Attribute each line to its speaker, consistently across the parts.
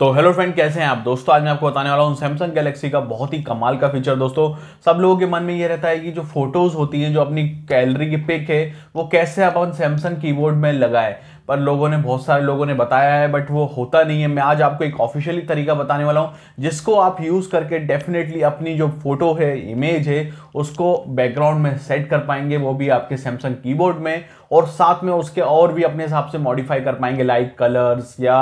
Speaker 1: तो hello friend कैसे हैं आप दोस्तों आज मैं आपको बताने वाला हूँ सैमसंग गैलेक्सी का बहुत ही कमाल का फीचर दोस्तों सब लोगों के मन में ये रहता है कि जो फोटोज़ होती है जो अपनी कैलरी की पिक है वो कैसे अपन सैमसंग कीबोर्ड में लगाए पर लोगों ने बहुत सारे लोगों ने बताया है बट वो होता नहीं है मैं आज आपको एक ऑफिशियली तरीका बताने वाला हूँ जिसको आप यूज़ करके डेफिनेटली अपनी जो फोटो है इमेज है उसको बैकग्राउंड में सेट कर पाएंगे वो भी आपके सैमसंग कीबोर्ड में और साथ में उसके और भी अपने हिसाब से मॉडिफाई कर पाएंगे लाइक कलर्स या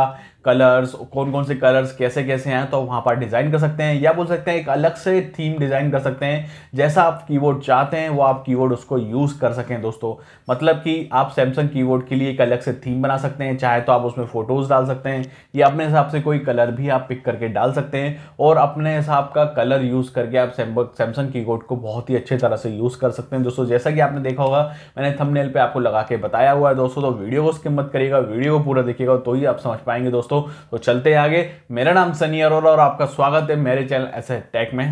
Speaker 1: कलर्स कौन कौन से कलर्स कैसे कैसे हैं तो वहाँ पर डिज़ाइन कर सकते हैं या बोल सकते हैं एक अलग से थीम डिज़ाइन कर सकते हैं जैसा आप कीबोर्ड चाहते हैं वो आप कीबोर्ड उसको यूज़ कर सकें दोस्तों मतलब कि आप सैमसंग कीबोर्ड के लिए एक अलग से थीम बना सकते हैं चाहे तो आप उसमें फ़ोटोज़ डाल सकते हैं या अपने हिसाब से कोई कलर भी आप पिक करके डाल सकते हैं और अपने हिसाब का कलर यूज़ करके आप सैमसंग की को बहुत ही अच्छे तरह से यूज़ कर सकते हैं दोस्तों जैसा कि आपने देखा होगा मैंने थमनेल पर आपको लगा के बताया हुआ है दोस्तों तो वीडियो को स्किप मत करिएगा वीडियो को पूरा देखिएगा तो ही आप समझ पाएंगे दोस्तों दोस्तों तो चलते हैं आगे मेरा नाम सनी अरोरा और आपका स्वागत है मेरे चैनल ऐसे टेक में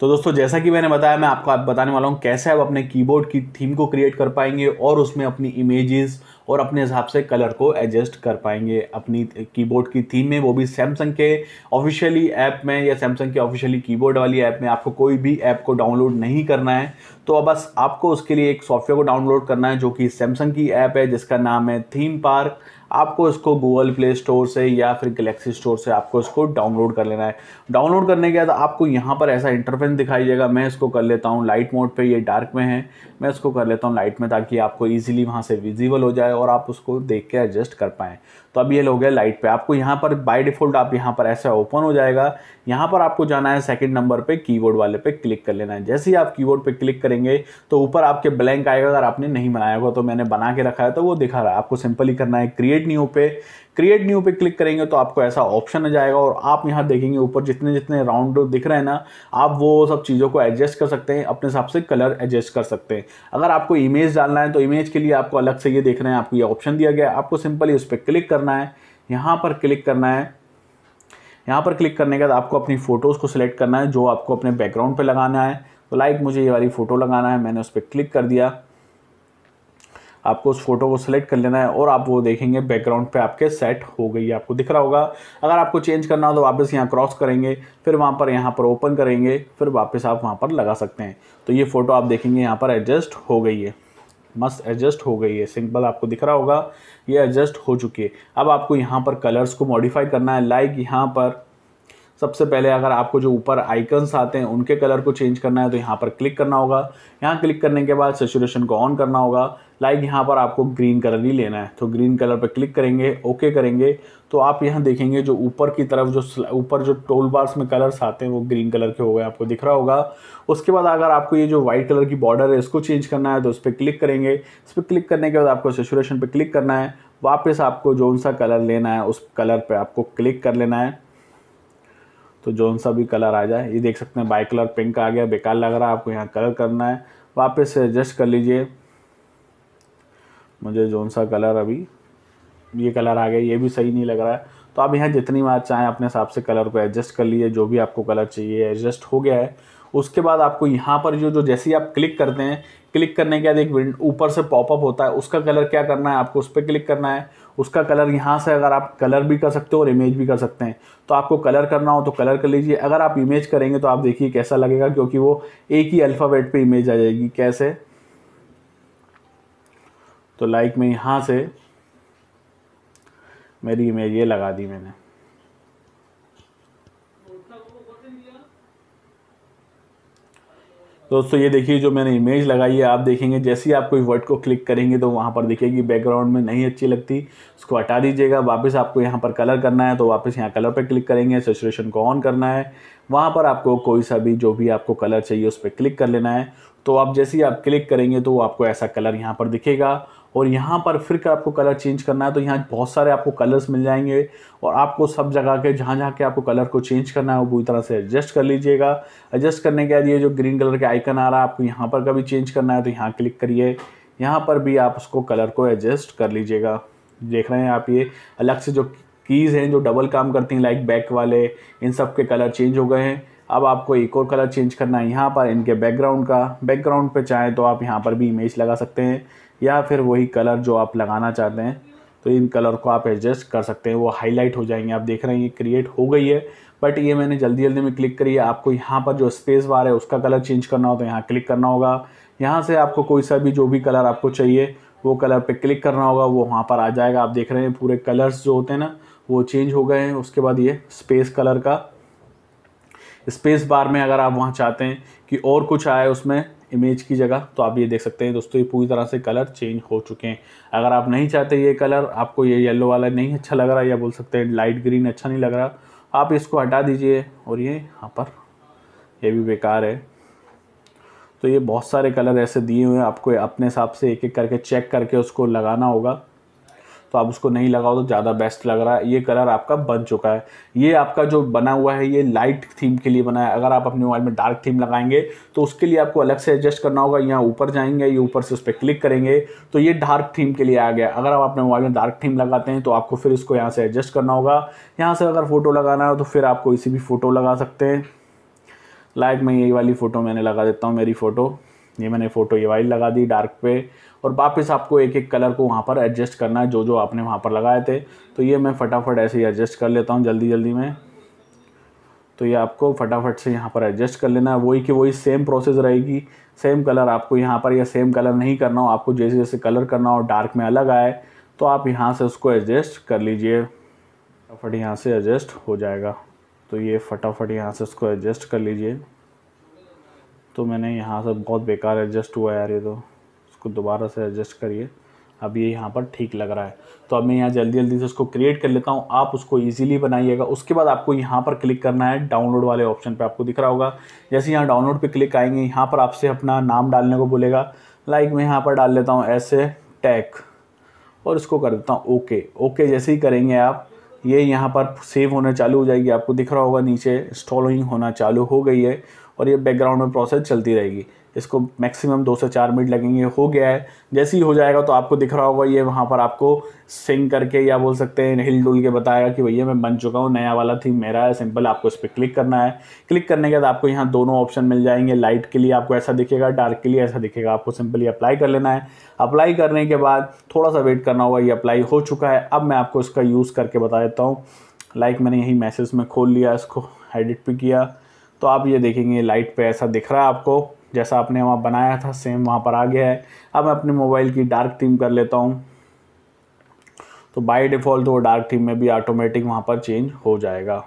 Speaker 1: तो दोस्तों जैसा कि मैंने बताया मैं आपको आप बताने वाला हूँ कैसे आप अपने कीबोर्ड की थीम को क्रिएट कर पाएंगे और उसमें अपनी इमेजेस और अपने हिसाब से कलर को एडजस्ट कर पाएंगे अपनी कीबोर्ड की थीम में वो भी सैमसंग के ऑफिशियली ऐप में या सैमसंग के ऑफिशियली कीबोर्ड वाली ऐप में आपको कोई भी ऐप को डाउनलोड नहीं करना है तो अब बस आपको उसके लिए एक सॉफ्टवेयर को डाउनलोड करना है जो कि सैमसंग की ऐप है जिसका नाम है थीम पार्क आपको इसको गूगल प्ले स्टोर से या फिर गलेक्सी स्टोर से आपको इसको डाउनलोड कर लेना है डाउनलोड करने के बाद आपको यहाँ पर ऐसा इंटरफेस दिखाई देगा मैं इसको कर लेता हूँ लाइट मोड पर ये डार्क में है मैं इसको कर लेता हूँ लाइट में ताकि आपको ईजिली वहाँ से विजिबल हो जाए और आप उसको देख के एडजस्ट कर पाएँ तो अब ये लोग हैं लाइट पर आपको यहाँ पर बाई डिफ़ॉल्ट आप यहाँ पर ऐसा ओपन हो जाएगा यहाँ पर आपको जाना है सेकंड नंबर पे कीबोर्ड वाले पे क्लिक कर लेना है जैसे ही आप कीबोर्ड पे क्लिक करेंगे तो ऊपर आपके ब्लैंक आएगा अगर आपने नहीं बनाया होगा तो मैंने बना के रखा है तो वो दिखा रहा है आपको सिंपली करना है क्रिएट न्यू पे क्रिएट न्यू पे क्लिक करेंगे तो आपको ऐसा ऑप्शन आ जाएगा और आप यहाँ देखेंगे ऊपर जितने जितने राउंड दिख रहे हैं ना आप वो सब चीज़ों को एडजस्ट कर सकते हैं अपने हिसाब से कलर एडजस्ट कर सकते हैं अगर आपको इमेज डालना है तो इमेज के लिए आपको अलग से ये देख रहे हैं आपको ये ऑप्शन दिया गया है आपको सिंपली उस पर क्लिक करना है यहाँ पर क्लिक करना है यहाँ पर क्लिक करने के बाद आपको अपनी फ़ोटोज़ को सिलेक्ट करना है जो आपको अपने बैकग्राउंड पर लगाना है तो लाइक मुझे ये वाली फ़ोटो लगाना है मैंने उस पर क्लिक कर दिया आपको उस फोटो को सिलेक्ट कर लेना है और आप वो देखेंगे बैकग्राउंड पे आपके सेट हो गई है आपको दिख रहा होगा अगर आपको चेंज करना हो तो वापस यहाँ क्रॉस करेंगे फिर वहाँ पर यहाँ पर ओपन करेंगे फिर वापस आप वहाँ पर लगा सकते हैं तो ये फ़ोटो आप देखेंगे यहाँ पर एडजस्ट हो गई है मस्त एडजस्ट हो गई है सिंपल आपको दिख रहा होगा ये एडजस्ट हो चुकी है अब आपको यहाँ पर कलर्स को मॉडिफाई करना है लाइक यहाँ पर सबसे पहले अगर आपको जो ऊपर आइकन्स आते हैं उनके कलर को चेंज करना है तो यहाँ पर क्लिक करना होगा यहाँ क्लिक करने के बाद सेचुरेशन को ऑन करना होगा लाइक यहाँ पर आपको ग्रीन कलर ही लेना है तो ग्रीन कलर पर क्लिक करेंगे ओके करेंगे तो आप यहाँ देखेंगे जो ऊपर की तरफ जो ऊपर जो टोल बार्स में कलर्स आते हैं वो ग्रीन कलर के हो गए आपको दिख रहा होगा उसके बाद अगर आपको ये जो वाइट कलर की बॉर्डर है इसको चेंज करना है तो उस पर क्लिक करेंगे इस पर क्लिक करने के बाद आपको सेचुरेशन पर क्लिक करना है वापस आपको जो सा कलर लेना है उस कलर पर आपको क्लिक कर लेना है तो जौन सा भी कलर आ जाए ये देख सकते हैं बाई कलर पिंक आ गया बेकार लग रहा है आपको यहाँ कलर करना है वापस से एडजस्ट कर लीजिए मुझे जौन सा कलर अभी ये कलर आ गया ये भी सही नहीं लग रहा है तो आप यहाँ जितनी बार चाहें अपने हिसाब से कलर को एडजस्ट कर लीजिए जो भी आपको कलर चाहिए एडजस्ट हो गया है उसके बाद आपको यहाँ पर जो जो जैसे ही आप क्लिक करते हैं क्लिक करने के बाद एक ऊपर से पॉपअप होता है उसका कलर क्या करना है आपको उस पर क्लिक करना है उसका कलर यहाँ से अगर आप कलर भी कर सकते हो और इमेज भी कर सकते हैं तो आपको कलर करना हो तो कलर कर लीजिए अगर आप इमेज करेंगे तो आप देखिए कैसा लगेगा क्योंकि वो एक ही अल्फ़ाबेट पे इमेज आ जाएगी कैसे तो लाइक मैं यहाँ से मेरी इमेज ये लगा दी मैंने तो दोस्तों ये देखिए जो मैंने इमेज लगाई है आप देखेंगे जैसे ही आप कोई वर्ड को क्लिक करेंगे तो वहाँ पर दिखेगी बैकग्राउंड में नहीं अच्छी लगती उसको हटा दीजिएगा वापस आपको यहाँ पर कलर करना है तो वापस यहाँ कलर पर क्लिक करेंगे सेचुरेशन को ऑन करना है वहाँ पर आपको कोई सा भी जो भी आपको कलर चाहिए उस पर क्लिक कर लेना है तो आप जैसे ही आप क्लिक करेंगे तो वो आपको ऐसा कलर यहाँ पर दिखेगा और यहाँ पर फिर का आपको कलर चेंज करना है तो यहाँ बहुत सारे आपको कलर्स मिल जाएंगे और आपको सब जगह के जहाँ जहाँ के आपको कलर को चेंज करना है वो पूरी तरह से एडजस्ट कर लीजिएगा एडजस्ट करने के बाद ये जो ग्रीन कलर के आइकन आ रहा है आपको यहाँ पर कभी चेंज करना है तो यहाँ क्लिक करिए यहाँ पर भी आप उसको कलर को एडजस्ट कर लीजिएगा देख रहे हैं आप ये अलग से जो कीज़ हैं जो डबल काम करती हैं लाइक बैक वाले इन सब के कलर चेंज हो गए हैं अब आपको एक और कलर चेंज करना है यहाँ पर इनके बैकग्राउंड का बैकग्राउंड पे चाहें तो आप यहाँ पर भी इमेज लगा सकते हैं या फिर वही कलर जो आप लगाना चाहते हैं तो इन कलर को आप एडजस्ट कर सकते हैं वो हाईलाइट हो जाएंगे आप देख रहे हैं ये क्रिएट हो गई है बट ये मैंने जल्दी जल्दी में क्लिक करी है आपको यहाँ पर जो स्पेस बार है उसका कलर चेंज करना हो तो यहाँ क्लिक करना होगा यहाँ से आपको कोई सा भी जो भी कलर आपको चाहिए वो कलर पर क्लिक करना होगा वो वहाँ पर आ जाएगा आप देख रहे हैं पूरे कलर्स जो होते हैं ना वो चेंज हो गए हैं उसके बाद ये स्पेस कलर का स्पेस बार में अगर आप वहाँ चाहते हैं कि और कुछ आए उसमें इमेज की जगह तो आप ये देख सकते हैं दोस्तों ये पूरी तरह से कलर चेंज हो चुके हैं अगर आप नहीं चाहते ये कलर आपको ये येलो वाला नहीं अच्छा लग रहा या बोल सकते हैं लाइट ग्रीन अच्छा नहीं लग रहा आप इसको हटा दीजिए और ये यहाँ पर ये भी बेकार है तो ये बहुत सारे कलर ऐसे दिए हुए हैं आपको अपने हिसाब से एक एक करके चेक करके उसको लगाना होगा तो आप उसको नहीं लगाओ तो ज़्यादा बेस्ट लग रहा है ये कलर आपका बन चुका है ये आपका जो बना हुआ है ये लाइट थीम के लिए बना है अगर आप अपने मोबाइल में डार्क थीम लगाएंगे तो उसके लिए आपको अलग से एडजस्ट करना होगा यहाँ ऊपर जाएंगे ये ऊपर से उस पर क्लिक करेंगे तो ये डार्क थीम के लिए आ गया अगर आप अपने मोबाइल में डार्क थीम लगाते हैं तो आपको फिर इसको यहाँ से एडजस्ट करना होगा यहाँ से अगर फ़ोटो लगाना हो तो फिर आप कोई सी भी फ़ोटो लगा सकते हैं लाइक मैं यही वाली फ़ोटो मैंने लगा देता हूँ मेरी फ़ोटो ये मैंने फ़ोटो ये वाइल लगा दी डार्क पे और वापस आपको एक एक कलर को वहाँ पर एडजस्ट करना है जो जो आपने वहाँ पर लगाए थे तो ये मैं फटाफट ऐसे ही एडजस्ट कर लेता हूँ जल्दी जल्दी में तो ये आपको फटाफट से यहाँ पर एडजस्ट कर लेना है वही कि वही सेम प्रोसेस रहेगी सेम कलर आपको यहाँ पर या सेम कलर नहीं करना हो आपको जैसे जैसे कलर करना हो डार्क में अलग आए तो आप यहाँ से उसको एडजस्ट कर लीजिए फटाफट यहाँ से एडजस्ट हो जाएगा तो ये फटाफट यहाँ से उसको एडजस्ट कर लीजिए तो मैंने यहाँ से बहुत बेकार एडजस्ट हुआ यार ये तो इसको दोबारा से एडजस्ट करिए अब ये यहाँ पर ठीक लग रहा है तो अब मैं यहाँ जल्दी जल्दी से उसको क्रिएट कर लेता हूँ आप उसको इजीली बनाइएगा उसके बाद आपको यहाँ पर क्लिक करना है डाउनलोड वाले ऑप्शन पे आपको दिख रहा होगा जैसे यहाँ डाउनलोड पे क्लिक आएंगे यहाँ पर आपसे अपना नाम डालने को बोलेगा लाइक मैं यहाँ पर डाल लेता हूँ ऐसे टैग और इसको कर देता हूँ ओके ओके जैसे ही करेंगे आप ये यहाँ पर सेव होना चालू हो जाएगी आपको दिख रहा होगा नीचे इंस्टॉलिंग होना चालू हो गई है और ये बैकग्राउंड में प्रोसेस चलती रहेगी इसको मैक्सिमम दो से चार मिनट लगेंगे हो गया है जैसे ही हो जाएगा तो आपको दिख रहा होगा ये वहाँ पर आपको सिंग करके या बोल सकते हैं हिल डुल के बताएगा कि भैया मैं बन चुका हूँ नया वाला थीम मेरा है सिंपल आपको इस पर क्लिक करना है क्लिक करने के बाद आपको यहाँ दोनों ऑप्शन मिल जाएंगे लाइट के लिए आपको ऐसा दिखेगा डार्क के लिए ऐसा दिखेगा आपको सिंपली अप्लाई कर लेना है अप्लाई करने के बाद थोड़ा सा वेट करना होगा ये अप्लाई हो चुका है अब मैं आपको इसका यूज़ करके बता देता हूँ लाइक मैंने यही मैसेज में खोल लिया इसको एडिट भी किया तो आप ये देखेंगे लाइट पे ऐसा दिख रहा है आपको जैसा आपने वहाँ बनाया था सेम वहाँ पर आ गया है अब मैं अपने मोबाइल की डार्क थीम कर लेता हूँ तो बाय डिफ़ॉल्ट वो डार्क थीम में भी ऑटोमेटिक वहाँ पर चेंज हो जाएगा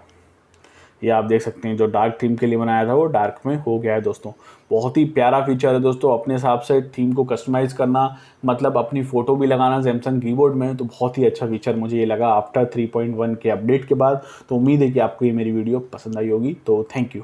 Speaker 1: ये आप देख सकते हैं जो डार्क थीम के लिए बनाया था वो डार्क में हो गया है दोस्तों बहुत ही प्यारा फीचर है दोस्तों अपने हिसाब से थीम को कस्टमाइज़ करना मतलब अपनी फ़ोटो भी लगाना सैमसंग कीबोर्ड में तो बहुत ही अच्छा फीचर मुझे ये लगा आफ्टर 3.1 के अपडेट के बाद तो उम्मीद है कि आपको ये मेरी वीडियो पसंद आई होगी तो थैंक यू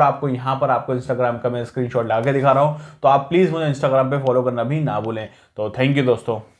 Speaker 1: और आपको यहाँ पर आपको इंस्टाग्राम का मैं स्क्रीनशॉट ला दिखा रहा हूँ तो आप प्लीज़ मुझे इंस्टाग्राम पे फॉलो करना भी ना भूलें तो थैंक यू दोस्तों